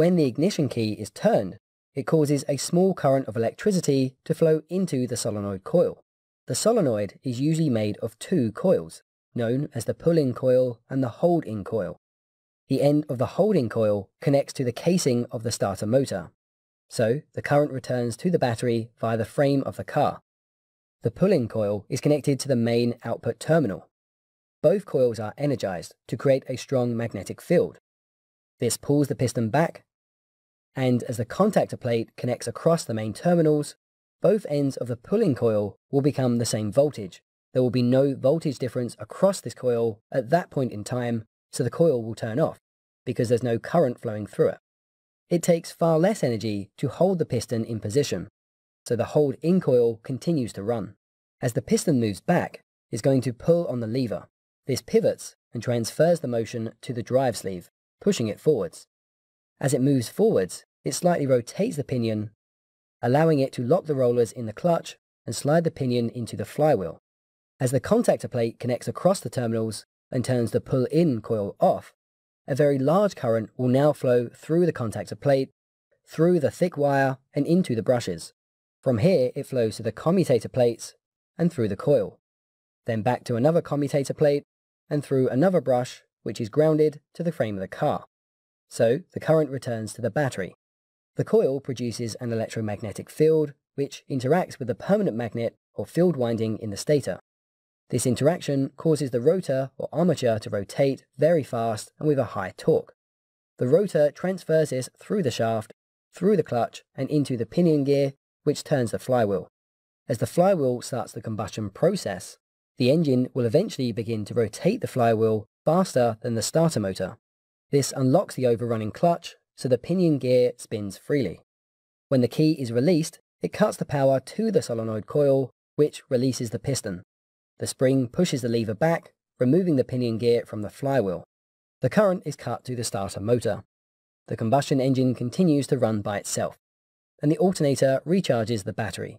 When the ignition key is turned, it causes a small current of electricity to flow into the solenoid coil. The solenoid is usually made of two coils, known as the pulling coil and the holding coil. The end of the holding coil connects to the casing of the starter motor, so the current returns to the battery via the frame of the car. The pulling coil is connected to the main output terminal. Both coils are energized to create a strong magnetic field. This pulls the piston back and as the contactor plate connects across the main terminals, both ends of the pulling coil will become the same voltage. There will be no voltage difference across this coil at that point in time, so the coil will turn off because there's no current flowing through it. It takes far less energy to hold the piston in position, so the hold-in coil continues to run. As the piston moves back, it's going to pull on the lever. This pivots and transfers the motion to the drive sleeve, pushing it forwards. As it moves forwards, it slightly rotates the pinion, allowing it to lock the rollers in the clutch and slide the pinion into the flywheel. As the contactor plate connects across the terminals and turns the pull-in coil off, a very large current will now flow through the contactor plate, through the thick wire and into the brushes. From here it flows to the commutator plates and through the coil, then back to another commutator plate and through another brush which is grounded to the frame of the car. So the current returns to the battery. The coil produces an electromagnetic field, which interacts with the permanent magnet or field winding in the stator. This interaction causes the rotor or armature to rotate very fast and with a high torque. The rotor transfers this through the shaft, through the clutch, and into the pinion gear, which turns the flywheel. As the flywheel starts the combustion process, the engine will eventually begin to rotate the flywheel faster than the starter motor. This unlocks the overrunning clutch so the pinion gear spins freely. When the key is released, it cuts the power to the solenoid coil, which releases the piston. The spring pushes the lever back, removing the pinion gear from the flywheel. The current is cut to the starter motor. The combustion engine continues to run by itself, and the alternator recharges the battery.